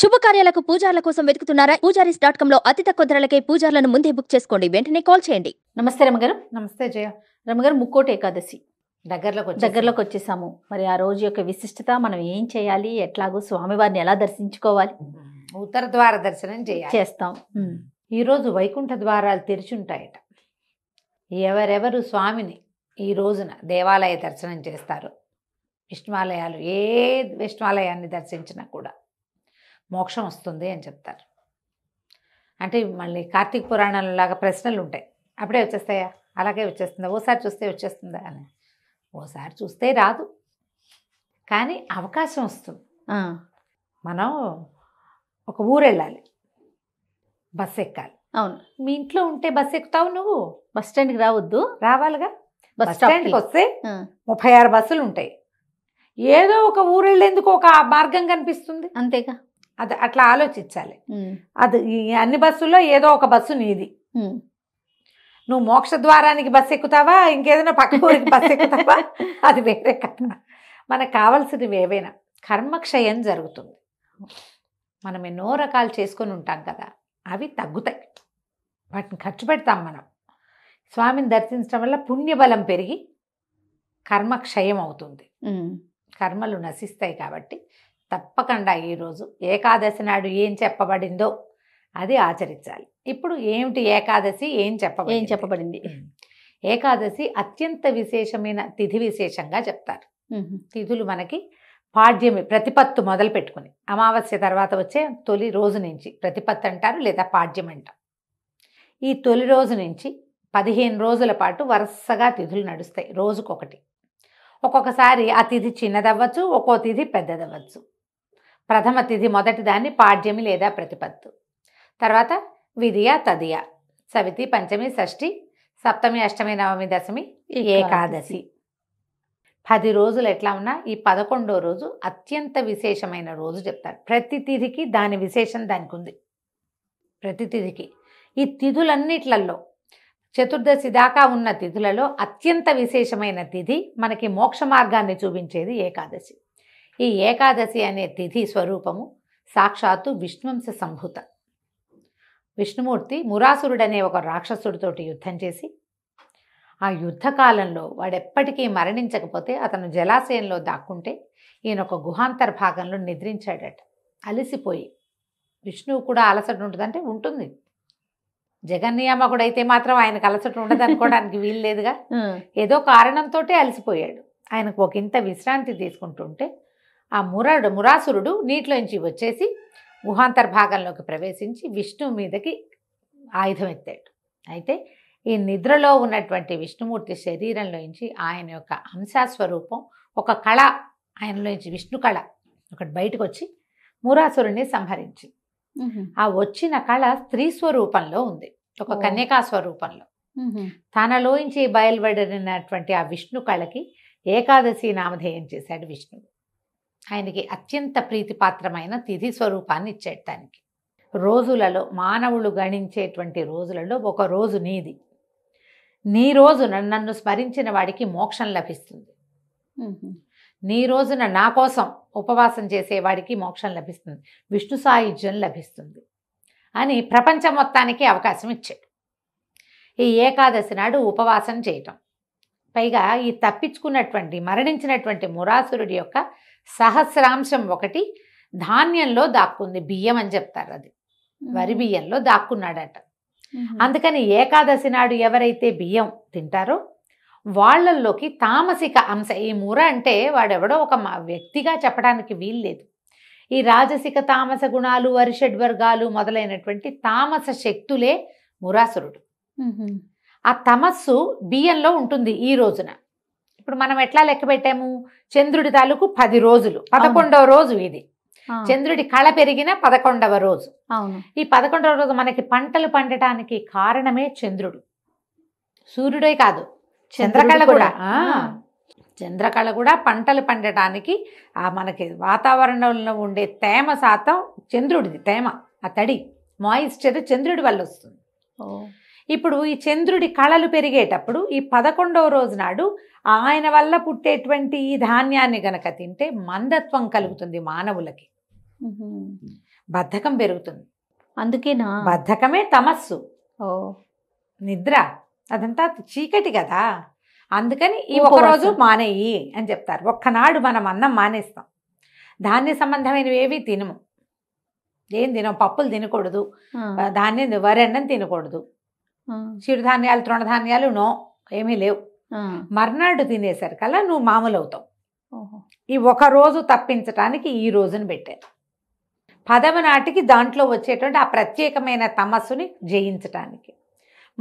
శుభకార్యాలకు పూజార్ల కోసం వెతుకుతున్నారా Poojaris dot com లో అతి తక్కువ ధరలకే పూజార్లను ముందే బుక్ చేసుకోండి వెంటనే కాల్ చేయండి నమస్తే రమగారు నమస్తే జయ రమగారు ముక్కోటి ఏకాదశి దగ్గరలోకి దగ్గరలోకి వచ్చేసాము మరి ఆ రోజు యొక్క విశిష్టత మనం ఏం చేయాలి ఎట్లాగో స్వామివారిని ఎలా దర్శించుకోవాలి ఉత్తర ద్వార దర్శనం చేయాలి చేస్తాం ఈరోజు వైకుంఠ ద్వారాలు తెరిచుంటాయట ఎవరెవరు స్వామిని ఈ రోజున దేవాలయ దర్శనం చేస్తారు విష్ణువాలయాలు ఏ విష్ణువాలయాన్ని దర్శించినా కూడా మోక్షం వస్తుంది అని చెప్తారు అంటే మళ్ళీ కార్తీక లాగా ప్రశ్నలు ఉంటాయి అప్పుడే వచ్చేస్తాయా అలాగే వచ్చేస్తుందా ఓసారి చూస్తే వచ్చేస్తుందా అని ఓసారి చూస్తే రాదు కానీ అవకాశం వస్తుంది మనం ఒక ఊరు వెళ్ళాలి బస్సు ఎక్కాలి అవును మీ ఇంట్లో ఉంటే బస్సు ఎక్కుతావు నువ్వు బస్ స్టాండ్కి రావద్దు రావాలిగా బస్ స్టాండ్కి వస్తే ముప్పై ఆరు బస్సులు ఉంటాయి ఏదో ఒక ఊరు వెళ్ళేందుకు ఒక మార్గం కనిపిస్తుంది అంతేగా అది అట్లా ఆలోచించాలి అది ఈ అన్ని బస్సుల్లో ఏదో ఒక బస్సు నీది నువ్వు మోక్ష ద్వారానికి బస్సు ఎక్కుతావా ఇంకేదైనా పక్క ఊరికి బస్సు ఎక్కుతావా అది వేరే కథ మనకు కావాల్సినవి ఏవైనా కర్మక్షయం జరుగుతుంది మనం ఎన్నో రకాలు చేసుకొని ఉంటాం కదా అవి తగ్గుతాయి వాటిని ఖర్చు పెడతాం మనం స్వామిని దర్శించడం వల్ల పుణ్యబలం పెరిగి కర్మక్షయం అవుతుంది కర్మలు నశిస్తాయి కాబట్టి తప్పకుండా ఈరోజు ఏకాదశి నాడు ఏం చెప్పబడిందో అది ఆచరించాలి ఇప్పుడు ఏమిటి ఏకాదశి ఏం చెప్ప ఏం చెప్పబడింది ఏకాదశి అత్యంత విశేషమైన తిథి విశేషంగా చెప్తారు తిథులు మనకి పాడ్యమి ప్రతిపత్తు మొదలు పెట్టుకుని అమావాస్య తర్వాత వచ్చే తొలి రోజు నుంచి ప్రతిపత్తి అంటారు లేదా పాడ్యం అంటారు ఈ తొలి రోజు నుంచి పదిహేను రోజుల పాటు వరుసగా తిథులు నడుస్తాయి రోజుకొకటి ఒక్కొక్కసారి ఆ తిథి చిన్నదవ్వచ్చు ఒక్కో తిథి పెద్దదవ్వచ్చు ప్రథమ తిథి మొదటిదాన్ని పాడ్యమి లేదా ప్రతిపత్తు తర్వాత విధియ తదియ సవితి పంచమి షష్ఠి సప్తమి అష్టమి నవమి దశమి ఏకాదశి పది రోజులు ఎట్లా ఉన్నా ఈ పదకొండో రోజు అత్యంత విశేషమైన రోజు చెప్తారు ప్రతి తిథికి దాని విశేషం దానికి ఉంది ప్రతి తిథికి ఈ తిథులన్నిట్లలో చతుర్దశి దాకా ఉన్న తిథులలో అత్యంత విశేషమైన తిథి మనకి మోక్ష మార్గాన్ని చూపించేది ఏకాదశి ఈ ఏకాదశి అనే తిథి స్వరూపము సాక్షాత్తు విష్ణువంశ సంభూత విష్ణుమూర్తి మురాసురుడనే ఒక రాక్షసుడితోటి యుద్ధం చేసి ఆ యుద్ధకాలంలో వాడెప్పటికీ మరణించకపోతే అతను జలాశయంలో దాక్కుంటే ఈయన ఒక గుహాంతర భాగంలో నిద్రించాడట అలసిపోయి విష్ణువు కూడా అలసట ఉంటుందంటే ఉంటుంది అయితే మాత్రం ఆయనకు అలసట ఉండదు అనుకోవడానికి వీలు లేదుగా ఏదో కారణంతో అలసిపోయాడు ఆయనకు ఒక ఇంత విశ్రాంతి తీసుకుంటుంటే ఆ మురడు మురాసురుడు నీటిలోంచి వచ్చేసి భాగంలోకి ప్రవేశించి విష్ణు మీదకి ఆయుధం ఎత్తాడు అయితే ఈ నిద్రలో ఉన్నటువంటి విష్ణుమూర్తి శరీరంలోంచి ఆయన యొక్క అంశాస్వరూపం ఒక కళ ఆయనలోంచి విష్ణు కళ ఒకటి బయటకు వచ్చి మురాసురుణ్ణి సంహరించింది ఆ వచ్చిన కళ స్త్రీ స్వరూపంలో ఉంది ఒక కన్యకా స్వరూపంలో తనలోంచి బయలుపడినటువంటి ఆ విష్ణు కళకి ఏకాదశి నామధేయం చేశాడు విష్ణువు ఆయనకి అత్యంత ప్రీతిపాత్రమైన తిథి స్వరూపాన్ని ఇచ్చాడు దానికి రోజులలో మానవులు గణించేటువంటి రోజులలో ఒక రోజు నీది నీ రోజున నన్ను స్మరించిన వాడికి మోక్షం లభిస్తుంది నీ రోజున నా కోసం ఉపవాసం చేసేవాడికి మోక్షం లభిస్తుంది విష్ణు సాయుధ్యం లభిస్తుంది అని ప్రపంచం మొత్తానికి అవకాశం ఇచ్చాడు ఈ ఏకాదశి నాడు ఉపవాసం చేయటం పైగా ఈ తప్పించుకున్నటువంటి మరణించినటువంటి మురాసురుడి యొక్క సహస్రాంశం ఒకటి ధాన్యంలో దాక్కుంది బియ్యం అని చెప్తారు అది వరి బియ్యంలో దాక్కున్నాడట అందుకని ఏకాదశి నాడు ఎవరైతే బియ్యం తింటారో వాళ్ళల్లోకి తామసిక అంశ ఈ మూర అంటే వాడెవడో ఒక వ్యక్తిగా చెప్పడానికి వీల్లేదు ఈ రాజసిక తామస గుణాలు వరిషడ్ వర్గాలు మొదలైనటువంటి తామస శక్తులే మురాసురుడు ఆ తమస్సు బియ్యంలో ఉంటుంది ఈ రోజున ఇప్పుడు మనం ఎట్లా లెక్క పెట్టాము చంద్రుడి తాలూకు పది రోజులు పదకొండవ రోజు ఇది చంద్రుడి కళ పెరిగిన పదకొండవ రోజు ఈ పదకొండవ రోజు మనకి పంటలు పండటానికి కారణమే చంద్రుడు సూర్యుడే కాదు చంద్రకళ కూడా చంద్రకళ కూడా పంటలు పండటానికి ఆ మనకి వాతావరణంలో ఉండే తేమ శాతం చంద్రుడిది తేమ ఆ తడి మాయిశ్చర్ చంద్రుడి వల్ల వస్తుంది ఇప్పుడు ఈ చంద్రుడి కళలు పెరిగేటప్పుడు ఈ పదకొండవ రోజు నాడు ఆయన వల్ల పుట్టేటువంటి ఈ ధాన్యాన్ని గనక తింటే మందత్వం కలుగుతుంది మానవులకి బద్ధకం పెరుగుతుంది అందుకేనా బద్ధకమే తమస్సు ఓ నిద్ర అదంతా చీకటి కదా అందుకని ఈ రోజు మానేయి అని చెప్తారు ఒక్కనాడు మనం అన్నం మానేస్తాం ధాన్య సంబంధమైనవి ఏవి తినము ఏం తినం పప్పులు తినకూడదు ధాన్యం వరి అన్నం తినకూడదు చిరుధాన్యాలు తృణధాన్యాలు నో ఏమీ లేవు మర్నాడు తినేసరికల్లా నువ్వు మామూలు అవుతావు ఈ ఒక రోజు తప్పించటానికి ఈ రోజును పెట్టారు పదవ నాటికి దాంట్లో వచ్చేటువంటి ఆ ప్రత్యేకమైన తమస్సుని జయించటానికి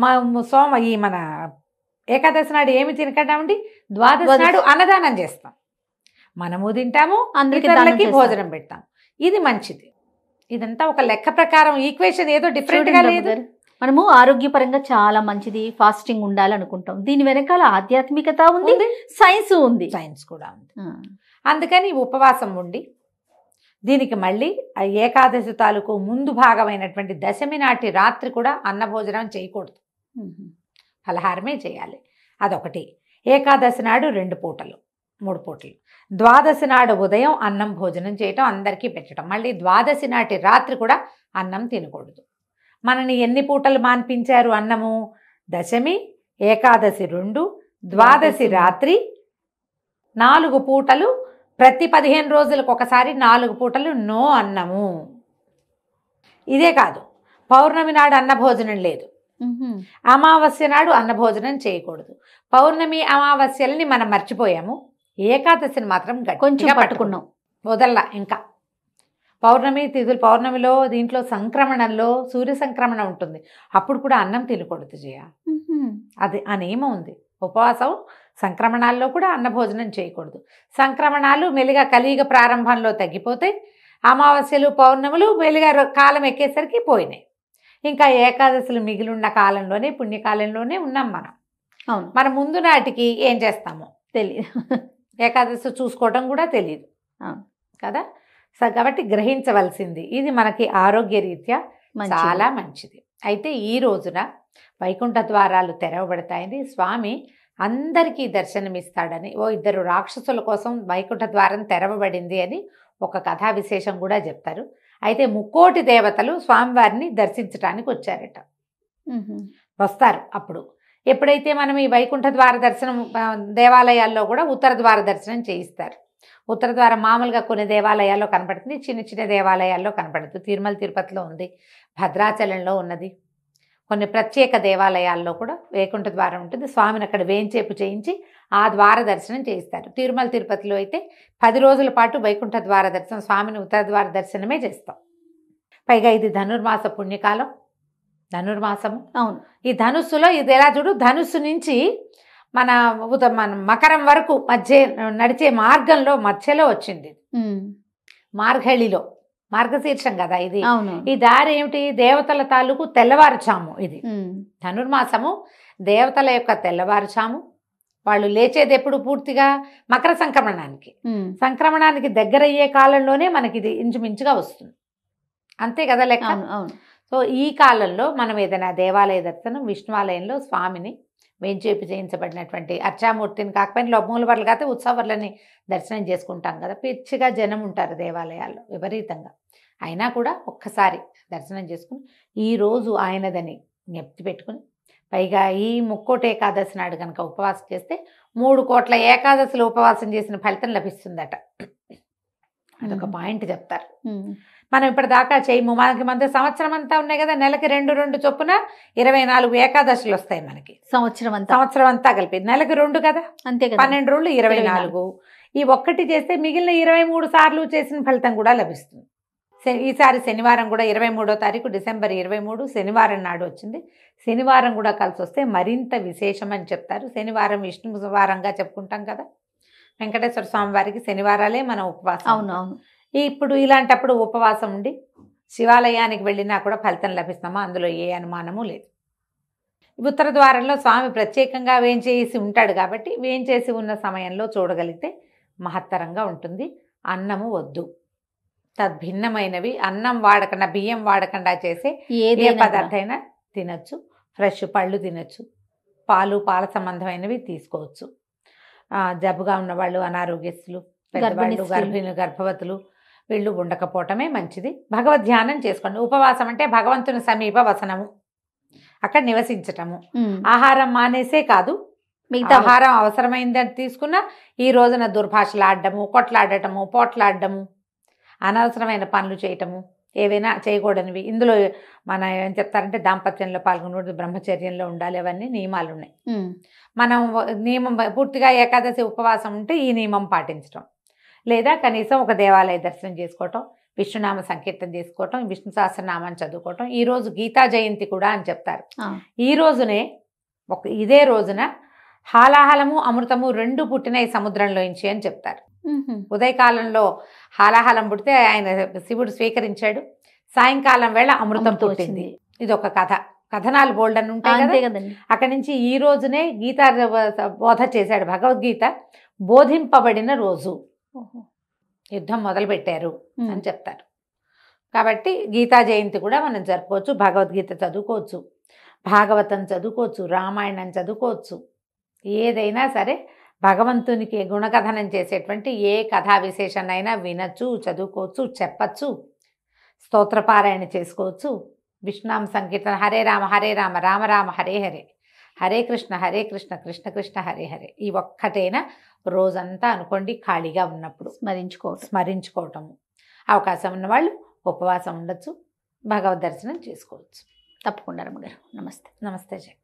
మా సోమ ఈ మన ఏకాదశి నాడు ఏమి తినకటండి ద్వాదశి నాడు అన్నదానం చేస్తాం మనము తింటాము అందరికీ భోజనం పెడతాం ఇది మంచిది ఇదంతా ఒక లెక్క ప్రకారం ఈక్వేషన్ ఏదో డిఫరెంట్గా లేదు మనము ఆరోగ్యపరంగా చాలా మంచిది ఫాస్టింగ్ ఉండాలనుకుంటాం దీని వెనకాల ఆధ్యాత్మికత ఉంది సైన్స్ ఉంది సైన్స్ కూడా ఉంది అందుకని ఉపవాసం ఉండి దీనికి మళ్ళీ ఏకాదశి తాలూకు ముందు భాగమైనటువంటి దశమి నాటి రాత్రి కూడా అన్నభోజనం చేయకూడదు ఫలహారమే చేయాలి అదొకటి ఏకాదశి నాడు రెండు పూటలు మూడు పూటలు ద్వాదశి నాడు ఉదయం అన్నం భోజనం చేయటం అందరికీ పెట్టడం మళ్ళీ ద్వాదశి నాటి రాత్రి కూడా అన్నం తినకూడదు మనని ఎన్ని పూటలు మాన్పించారు అన్నము దశమి ఏకాదశి రెండు ద్వాదశి రాత్రి నాలుగు పూటలు ప్రతి పదిహేను రోజులకు ఒకసారి నాలుగు పూటలు నో అన్నము ఇదే కాదు పౌర్ణమి నాడు అన్నభోజనం లేదు అమావాస్య నాడు అన్నభోజనం చేయకూడదు పౌర్ణమి అమావాస్యల్ని మనం మర్చిపోయాము ఏకాదశిని మాత్రం కొంచెం పట్టుకున్నాం వదల్లా ఇంకా పౌర్ణమి తిథులు పౌర్ణమిలో దీంట్లో సంక్రమణంలో సూర్య సంక్రమణ ఉంటుంది అప్పుడు కూడా అన్నం తినకూడదు జయ అది ఆ నియమం ఉంది ఉపవాసం సంక్రమణాల్లో కూడా అన్నభోజనం చేయకూడదు సంక్రమణాలు మెలిగా కలియుగ ప్రారంభంలో తగ్గిపోతాయి అమావాస్యలు పౌర్ణములు మెలిగా కాలం ఎక్కేసరికి పోయినాయి ఇంకా ఏకాదశులు మిగిలిన కాలంలోనే పుణ్యకాలంలోనే ఉన్నాం మనం అవును మన ముందు నాటికి ఏం చేస్తామో తెలియదు ఏకాదశి చూసుకోవటం కూడా తెలియదు కదా సో కాబట్టి గ్రహించవలసింది ఇది మనకి ఆరోగ్య రీత్యా చాలా మంచిది అయితే ఈ రోజున వైకుంఠ ద్వారాలు తెరవబడతాయని స్వామి అందరికీ దర్శనమిస్తాడని ఓ ఇద్దరు రాక్షసుల కోసం వైకుంఠ ద్వారం తెరవబడింది అని ఒక కథా విశేషం కూడా చెప్తారు అయితే ముక్కోటి దేవతలు స్వామివారిని దర్శించడానికి వచ్చారట వస్తారు అప్పుడు ఎప్పుడైతే మనం ఈ వైకుంఠ ద్వార దర్శనం దేవాలయాల్లో కూడా ఉత్తర ద్వార దర్శనం చేయిస్తారు ఉత్తర ద్వారం మామూలుగా కొన్ని దేవాలయాల్లో కనపడుతుంది చిన్న చిన్న దేవాలయాల్లో కనపడుతుంది తిరుమల తిరుపతిలో ఉంది భద్రాచలంలో ఉన్నది కొన్ని ప్రత్యేక దేవాలయాల్లో కూడా వేకుంఠ ద్వారం ఉంటుంది స్వామిని అక్కడ వేంచేపు చేయించి ఆ ద్వార దర్శనం చేయిస్తారు తిరుమల తిరుపతిలో అయితే పది రోజుల పాటు వైకుంఠ ద్వార దర్శనం స్వామిని ఉత్తర ద్వార దర్శనమే చేస్తాం పైగా ఇది ధనుర్మాస పుణ్యకాలం ధనుర్మాసము అవును ఈ ధనుస్సులో ఇది ఎలా చూడు ధనుస్సు నుంచి మన మన మకరం వరకు మధ్య నడిచే మార్గంలో మధ్యలో వచ్చింది మార్గళిలో మార్గశీర్షం కదా ఇది ఈ దారి ఏమిటి దేవతల తాలూకు తెల్లవారుచాము ఇది ధనుర్మాసము దేవతల యొక్క తెల్లవారుచాము వాళ్ళు లేచేది ఎప్పుడు పూర్తిగా మకర సంక్రమణానికి సంక్రమణానికి దగ్గర అయ్యే కాలంలోనే మనకి ఇది ఇంచుమించుగా వస్తుంది అంతే కదా లెక్క సో ఈ కాలంలో మనం ఏదైనా దేవాలయ దర్శనం విష్ణువాలయంలో స్వామిని వేంచేపి చేయించబడినటువంటి అర్చామూర్తిని కాకపోయినా లోపమూలవర్లు కాకపోతే ఉత్సవాలని దర్శనం చేసుకుంటాం కదా పిచ్చిగా జనం ఉంటారు దేవాలయాల్లో విపరీతంగా అయినా కూడా ఒక్కసారి దర్శనం చేసుకుని ఈరోజు ఆయనదని జ్ఞప్తి పెట్టుకుని పైగా ఈ ముక్కోటి ఏకాదశి నాడు కనుక ఉపవాసం చేస్తే మూడు కోట్ల ఏకాదశులు ఉపవాసం చేసిన ఫలితం లభిస్తుందట అదొక పాయింట్ చెప్తారు మనం ఇప్పటిదాకా చేయము మనకి మన సంవత్సరం అంతా ఉన్నాయి కదా నెలకి రెండు రెండు చొప్పున ఇరవై నాలుగు ఏకాదశులు వస్తాయి మనకి సంవత్సరం అంతా సంవత్సరం అంతా కలిపి నెలకి రెండు కదా అంతే పన్నెండు రోజులు ఇరవై నాలుగు ఈ ఒక్కటి చేస్తే మిగిలిన ఇరవై మూడు సార్లు చేసిన ఫలితం కూడా లభిస్తుంది ఈసారి శనివారం కూడా ఇరవై మూడో తారీఖు డిసెంబర్ ఇరవై మూడు శనివారం నాడు వచ్చింది శనివారం కూడా కలిసి వస్తే మరింత విశేషమని చెప్తారు శనివారం విష్ణువారంగా చెప్పుకుంటాం కదా వెంకటేశ్వర స్వామి వారికి శనివారాలే మనం ఉపవాసం అవునవును ఇప్పుడు ఇలాంటప్పుడు ఉపవాసం ఉండి శివాలయానికి వెళ్ళినా కూడా ఫలితం లభిస్తామా అందులో ఏ అనుమానము లేదు ఉత్తర ద్వారంలో స్వామి ప్రత్యేకంగా వేంచేసి ఉంటాడు కాబట్టి వేంచేసి ఉన్న సమయంలో చూడగలిగితే మహత్తరంగా ఉంటుంది అన్నము వద్దు తద్భిన్నమైనవి అన్నం వాడకుండా బియ్యం వాడకుండా చేసే ఏ పదార్థమైనా తినచ్చు ఫ్రెష్ పళ్ళు తినచ్చు పాలు పాల సంబంధమైనవి తీసుకోవచ్చు జబ్బుగా ఉన్నవాళ్ళు అనారోగ్యస్తులు పెద్దవాళ్ళు గర్భిణులు గర్భవతులు వీళ్ళు ఉండకపోవటమే మంచిది భగవద్ ధ్యానం చేసుకోండి ఉపవాసం అంటే భగవంతుని సమీప వసనము అక్కడ నివసించటము ఆహారం మానేసే కాదు మిగతా ఆహారం అవసరమైందని తీసుకున్న ఈ రోజున ఆడటము కొట్లాడటము పోట్లాడటము అనవసరమైన పనులు చేయటము ఏవైనా చేయకూడనివి ఇందులో మన ఏం చెప్తారంటే దాంపత్యంలో పాల్గొనకూడదు బ్రహ్మచర్యంలో ఉండాలి అవన్నీ నియమాలు ఉన్నాయి మనం నియమం పూర్తిగా ఏకాదశి ఉపవాసం ఉంటే ఈ నియమం పాటించడం లేదా కనీసం ఒక దేవాలయ దర్శనం చేసుకోవటం విష్ణునామ సంకీర్తనం చేసుకోవటం విష్ణు సహస్రనామాన్ని చదువుకోవటం ఈరోజు గీతా జయంతి కూడా అని చెప్తారు ఈ రోజునే ఒక ఇదే రోజున హాలాహలము అమృతము రెండు పుట్టిన ఈ సముద్రంలోంచి అని చెప్తారు ఉదయకాలంలో హాలాహలం పుడితే ఆయన శివుడు స్వీకరించాడు సాయంకాలం వేళ అమృతం పుట్టింది ఇది ఒక కథ కథనాలు బోల్డ్ అని ఉంటాయి అక్కడి నుంచి ఈ రోజునే గీత బోధ చేశాడు భగవద్గీత బోధింపబడిన రోజు యుద్ధం మొదలుపెట్టారు అని చెప్తారు కాబట్టి గీతా జయంతి కూడా మనం జరుపుకోవచ్చు భగవద్గీత చదువుకోవచ్చు భాగవతం చదువుకోవచ్చు రామాయణం చదువుకోవచ్చు ఏదైనా సరే భగవంతునికి గుణకథనం చేసేటువంటి ఏ కథా విశేషనైనా వినొచ్చు చదువుకోవచ్చు చెప్పచ్చు స్తోత్రపారాయణ చేసుకోవచ్చు విష్ణాం సంకీర్తన హరే రామ హరే రామ రామ రామ హరే హరే హరే కృష్ణ హరే కృష్ణ కృష్ణ కృష్ణ హరే హరే ఈ ఒక్కటైనా రోజంతా అనుకోండి ఖాళీగా ఉన్నప్పుడు స్మరించుకో స్మరించుకోవటము అవకాశం ఉన్నవాళ్ళు ఉపవాసం ఉండొచ్చు భగవద్ దర్శనం చేసుకోవచ్చు తప్పకుండా రమ్మగారు నమస్తే నమస్తే జగన్